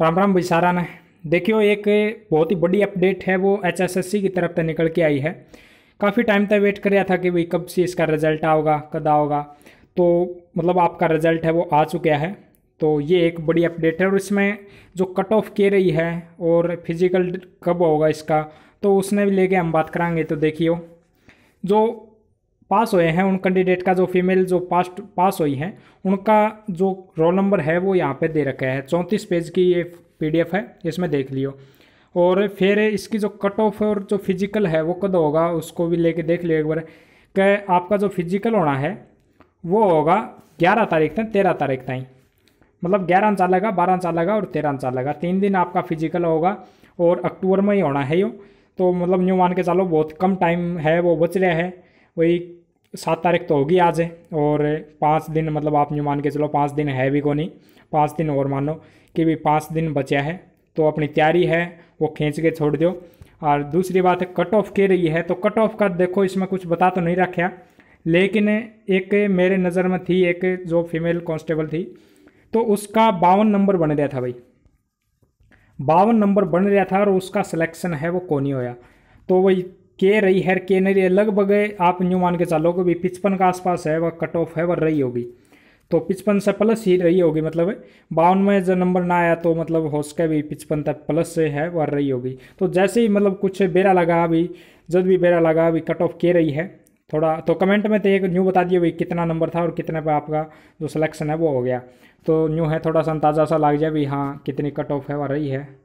राम राम विशारा ने देखियो एक बहुत ही बड़ी अपडेट है वो एचएसएससी की तरफ से निकल के आई है काफ़ी टाइम तक वेट कर रहा था कि भाई कब से इसका रिजल्ट आओगा कद आओगा तो मतलब आपका रिजल्ट है वो आ चुका है तो ये एक बड़ी अपडेट है और इसमें जो कट ऑफ के रही है और फिजिकल कब होगा इसका तो उसने भी लेके हम बात कराएंगे तो देखियो जो पास हुए हैं उन कैंडिडेट का जो फीमेल जो पास पास हुई हैं उनका जो रोल नंबर है वो यहाँ पे दे रखा है चौंतीस पेज की ये पीडीएफ है इसमें देख लियो और फिर इसकी जो कट ऑफ और जो फिजिकल है वो कद होगा उसको भी लेके देख लियो एक बार कि आपका जो फिजिकल होना है वो होगा ग्यारह तारीख तक तेरह तारीख तक मतलब ग्यारह अंचा लगा बारह अंचा लगा और तेरह अंचा लगा तीन दिन आपका फिजिकल होगा और अक्टूबर में ही होना है यो तो मतलब न्यू मान के चलो बहुत कम टाइम है वो बच रहा है वही सात तारीख तो होगी आज है और पाँच दिन मतलब आप जो मान के चलो पाँच दिन है भी को नहीं पाँच दिन और मानो कि भी पाँच दिन बचा है तो अपनी तैयारी है वो खींच के छोड़ दो और दूसरी बात है कट ऑफ के रही है तो कट ऑफ का देखो इसमें कुछ बता तो नहीं रखा लेकिन एक मेरे नज़र में थी एक जो फीमेल कांस्टेबल थी तो उसका बावन नंबर बन गया था भाई बावन नंबर बन गया था और उसका सिलेक्शन है वो कौन ही होया तो वही के रही है के नहीं रही लगभग आप न्यू मान के चलो कि भी पिचपन का आसपास है वह कट ऑफ है वह रही होगी तो पिचपन से प्लस ही रही होगी मतलब बावन में जो नंबर ना आया तो मतलब हो सके भी पिचपन तक प्लस से है वह रही होगी तो जैसे ही मतलब कुछ बेरा लगा अभी जब भी बेरा लगा अभी कट ऑफ के रही है थोड़ा तो कमेंट में तो एक न्यू बता दिए भाई कितना नंबर था और कितने पे आपका जो सिलेक्शन है वो हो गया तो न्यू है थोड़ा सा अंदाजा सा लग जाए भाई हाँ कितनी कट ऑफ है वह रही है